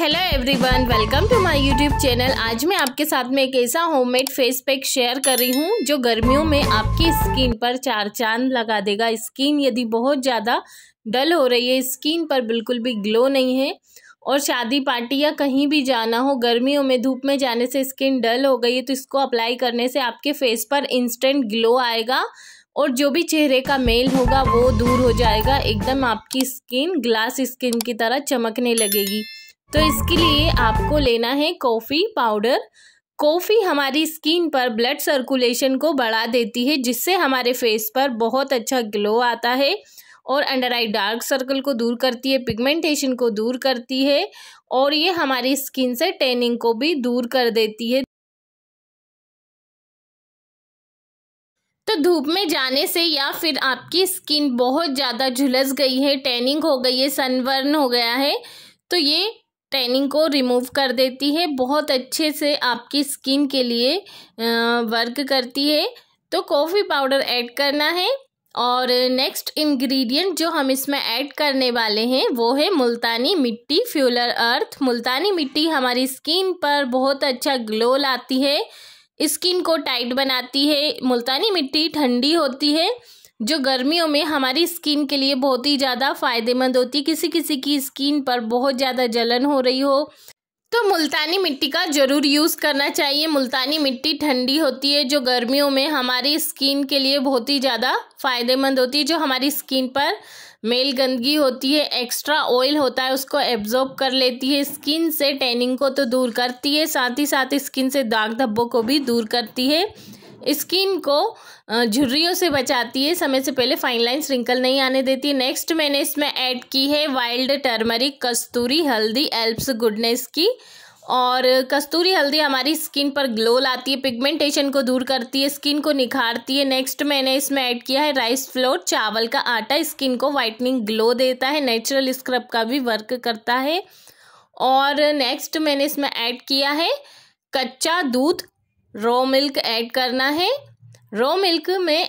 hello everyone welcome to my YouTube channel आज मैं आपके साथ में एक ऐसा होममेड फेस पैक शेयर कर रही हूँ जो गर्मियों में आपकी स्किन पर चार चांद लगा देगा स्किन यदि बहुत ज़्यादा डल हो रही है स्किन पर बिल्कुल भी ग्लो नहीं है और शादी पार्टी या कहीं भी जाना हो गर्मियों में धूप में जाने से स्किन डल हो गई है तो इसको अप्लाई करने से आपके फेस पर इंस्टेंट ग्लो आएगा और जो भी चेहरे का मेल होगा वो दूर हो जाएगा एकदम आपकी स्किन ग्लास स्किन की तरह चमकने लगेगी तो इसके लिए आपको लेना है कॉफ़ी पाउडर कॉफ़ी हमारी स्किन पर ब्लड सर्कुलेशन को बढ़ा देती है जिससे हमारे फेस पर बहुत अच्छा ग्लो आता है और अंडर आई डार्क सर्कल को दूर करती है पिगमेंटेशन को दूर करती है और ये हमारी स्किन से टेनिंग को भी दूर कर देती है तो धूप में जाने से या फिर आपकी स्किन बहुत ज़्यादा झुलस गई है टैनिंग हो गई है सनबर्न हो गया है तो ये टैनिंग को रिमूव कर देती है बहुत अच्छे से आपकी स्किन के लिए वर्क करती है तो कॉफ़ी पाउडर ऐड करना है और नेक्स्ट इंग्रेडिएंट जो हम इसमें ऐड करने वाले हैं वो है मुल्तानी मिट्टी फ्यूलर अर्थ मुल्तानी मिट्टी हमारी स्किन पर बहुत अच्छा ग्लो लाती है स्किन को टाइट बनाती है मुल्तानी मिट्टी ठंडी होती है जो गर्मियों में हमारी स्किन के लिए बहुत ही ज़्यादा फ़ायदेमंद होती है किसी किसी की स्किन पर बहुत ज़्यादा जलन हो रही हो तो मुल्तानी मिट्टी का ज़रूर यूज़ करना चाहिए मुल्तानी मिट्टी ठंडी होती है जो गर्मियों में हमारी स्किन के लिए बहुत ही ज़्यादा फ़ायदेमंद होती है जो हमारी स्किन पर मेल गंदगी होती है एक्स्ट्रा ऑयल होता है उसको एब्जॉर्ब कर लेती है स्किन से टैनिंग को तो दूर करती है साथ ही साथ स्किन से दाग धब्बों को भी दूर करती है स्किन को झुर्रियों से बचाती है समय से पहले फाइन लाइन्स रिंकल नहीं आने देती है नेक्स्ट मैंने इसमें ऐड की है वाइल्ड टर्मरिक कस्तूरी हल्दी एल्प्स गुडनेस की और कस्तूरी हल्दी हमारी स्किन पर ग्लो लाती है पिगमेंटेशन को दूर करती है स्किन को निखारती है नेक्स्ट मैंने इसमें ऐड किया है राइस फ्लोर चावल का आटा स्किन को वाइटनिंग ग्लो देता है नेचुरल स्क्रब का भी वर्क करता है और नेक्स्ट मैंने इसमें ऐड किया है कच्चा दूध रो मिल्क ऐड करना है रो मिल्क में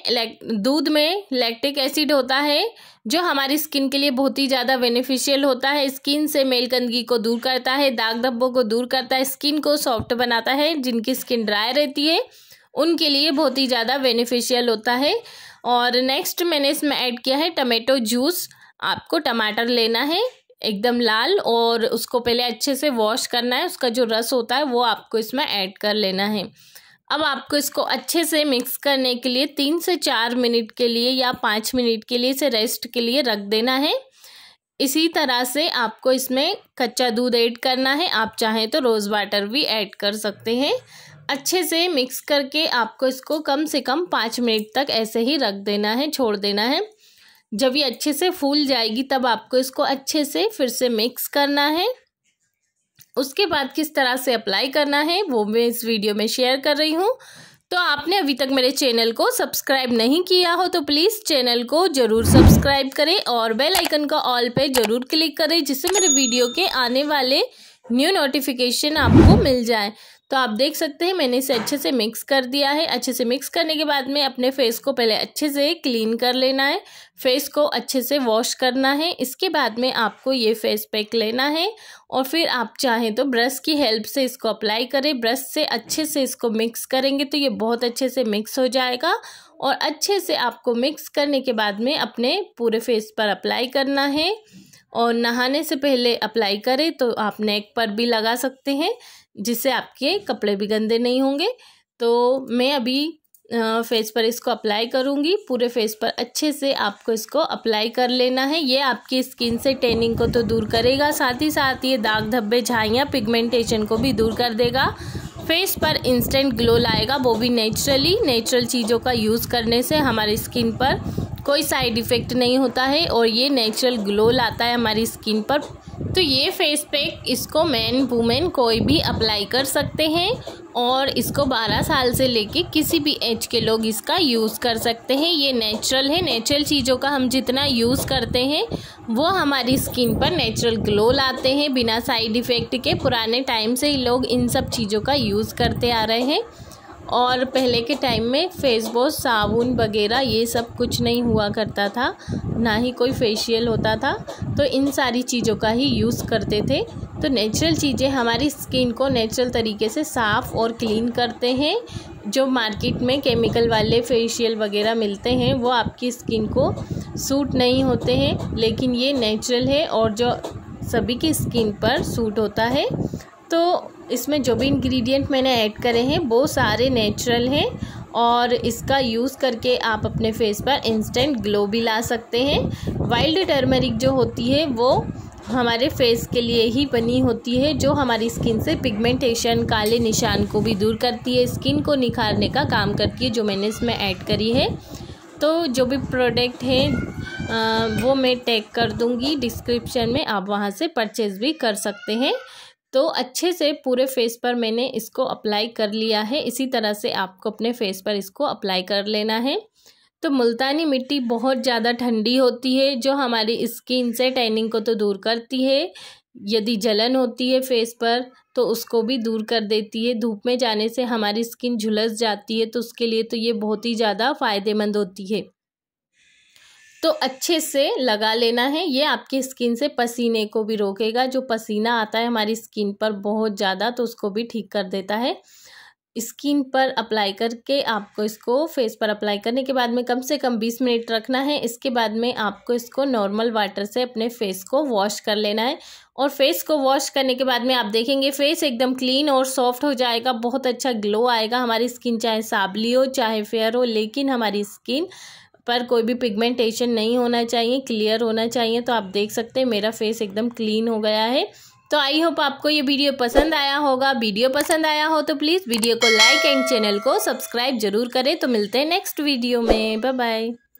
दूध में लैक्टिक एसिड होता है जो हमारी स्किन के लिए बहुत ही ज़्यादा बेनिफिशियल होता है स्किन से मेल गंदगी को दूर करता है दाग धब्बों को दूर करता है स्किन को सॉफ्ट बनाता है जिनकी स्किन ड्राई रहती है उनके लिए बहुत ही ज़्यादा बेनिफिशियल होता है और नेक्स्ट मैंने इसमें ऐड किया है टमेटो जूस आपको टमाटर लेना है एकदम लाल और उसको पहले अच्छे से वॉश करना है उसका जो रस होता है वो आपको इसमें ऐड कर लेना है अब आपको इसको अच्छे से मिक्स करने के लिए तीन से चार मिनट के लिए या पाँच मिनट के लिए इसे रेस्ट के लिए रख देना है इसी तरह से आपको इसमें कच्चा दूध ऐड करना है आप चाहें तो रोज़ वाटर भी ऐड कर सकते हैं अच्छे से मिक्स करके आपको इसको कम से कम पाँच मिनट तक ऐसे ही रख देना है छोड़ देना है जब ये अच्छे से फूल जाएगी तब आपको इसको अच्छे से फिर से मिक्स करना है उसके बाद किस तरह से अप्लाई करना है वो मैं इस वीडियो में शेयर कर रही हूँ तो आपने अभी तक मेरे चैनल को सब्सक्राइब नहीं किया हो तो प्लीज़ चैनल को ज़रूर सब्सक्राइब करें और बेल आइकन का ऑल पे ज़रूर क्लिक करें जिससे मेरे वीडियो के आने वाले न्यू नोटिफिकेशन आपको मिल जाए तो आप देख सकते हैं मैंने इसे अच्छे से मिक्स कर दिया है अच्छे से मिक्स करने के बाद में अपने फेस को पहले अच्छे से क्लीन कर लेना है फेस को अच्छे से वॉश करना है इसके बाद में आपको ये फेस पैक लेना है और फिर आप चाहें तो ब्रश की हेल्प से इसको अप्लाई करें ब्रश से अच्छे से इसको मिक्स करेंगे तो ये बहुत अच्छे से मिक्स हो जाएगा और अच्छे से आपको मिक्स करने के बाद में अपने पूरे फेस पर अप्लाई करना है और नहाने से पहले अप्लाई करें तो आप नेक पर भी लगा सकते हैं जिससे आपके कपड़े भी गंदे नहीं होंगे तो मैं अभी फेस पर इसको अप्लाई करूँगी पूरे फेस पर अच्छे से आपको इसको अप्लाई कर लेना है ये आपकी स्किन से टेनिंग को तो दूर करेगा साथ ही साथ ये दाग धब्बे झाइयाँ पिगमेंटेशन को भी दूर कर देगा फेस पर इंस्टेंट ग्लो लाएगा वो भी नेचुरली नेचुरल चीज़ों का यूज़ करने से हमारी स्किन पर कोई साइड इफ़ेक्ट नहीं होता है और ये नेचुरल ग्लो लाता है हमारी स्किन पर तो ये फेस पैक इसको मैन वुमेन कोई भी अप्लाई कर सकते हैं और इसको 12 साल से लेके किसी भी एज के लोग इसका यूज़ कर सकते हैं ये नेचुरल है नेचुरल चीज़ों का हम जितना यूज़ करते हैं वो हमारी स्किन पर नेचुरल ग्लो लाते हैं बिना साइड इफ़ेक्ट के पुराने टाइम से ही लोग इन सब चीज़ों का यूज़ करते आ रहे हैं और पहले के टाइम में फेस वॉश साबुन वगैरह ये सब कुछ नहीं हुआ करता था ना ही कोई फेशियल होता था तो इन सारी चीज़ों का ही यूज़ करते थे तो नेचुरल चीज़ें हमारी स्किन को नेचुरल तरीके से साफ़ और क्लीन करते हैं जो मार्केट में केमिकल वाले फेशियल वगैरह मिलते हैं वो आपकी स्किन को सूट नहीं होते हैं लेकिन ये नेचुरल है और जो सभी की स्किन पर सूट होता है तो इसमें जो भी इंग्रेडिएंट मैंने ऐड करे हैं वो सारे नेचुरल हैं और इसका यूज़ करके आप अपने फेस पर इंस्टेंट ग्लो भी ला सकते हैं वाइल्ड टर्मरिक जो होती है वो हमारे फेस के लिए ही बनी होती है जो हमारी स्किन से पिगमेंटेशन काले निशान को भी दूर करती है स्किन को निखारने का काम करती है जो मैंने इसमें ऐड करी है तो जो भी प्रोडक्ट हैं वो मैं टैग कर दूंगी डिस्क्रिप्शन में आप वहाँ से परचेज़ भी कर सकते हैं तो अच्छे से पूरे फेस पर मैंने इसको अप्लाई कर लिया है इसी तरह से आपको अपने फेस पर इसको अप्लाई कर लेना है तो मुल्तानी मिट्टी बहुत ज़्यादा ठंडी होती है जो हमारी स्किन से टैनिंग को तो दूर करती है यदि जलन होती है फेस पर तो उसको भी दूर कर देती है धूप में जाने से हमारी स्किन झुलस जाती है तो उसके लिए तो ये बहुत ही ज़्यादा फ़ायदेमंद होती है तो अच्छे से लगा लेना है ये आपकी स्किन से पसीने को भी रोकेगा जो पसीना आता है हमारी स्किन पर बहुत ज़्यादा तो उसको भी ठीक कर देता है स्किन पर अप्लाई करके आपको इसको फेस पर अप्लाई करने के बाद में कम से कम बीस मिनट रखना है इसके बाद में आपको इसको नॉर्मल वाटर से अपने फेस को वॉश कर लेना है और फेस को वॉश करने के बाद में आप देखेंगे फेस एकदम क्लीन और सॉफ्ट हो जाएगा बहुत अच्छा ग्लो आएगा हमारी स्किन चाहे साबली हो चाहे फेयर हो लेकिन हमारी स्किन पर कोई भी पिगमेंटेशन नहीं होना चाहिए क्लियर होना चाहिए तो आप देख सकते हैं मेरा फेस एकदम क्लीन हो गया है तो आई होप आपको ये वीडियो पसंद आया होगा वीडियो पसंद आया हो तो प्लीज़ वीडियो को लाइक एंड चैनल को सब्सक्राइब जरूर करें तो मिलते हैं नेक्स्ट वीडियो में बाय बाय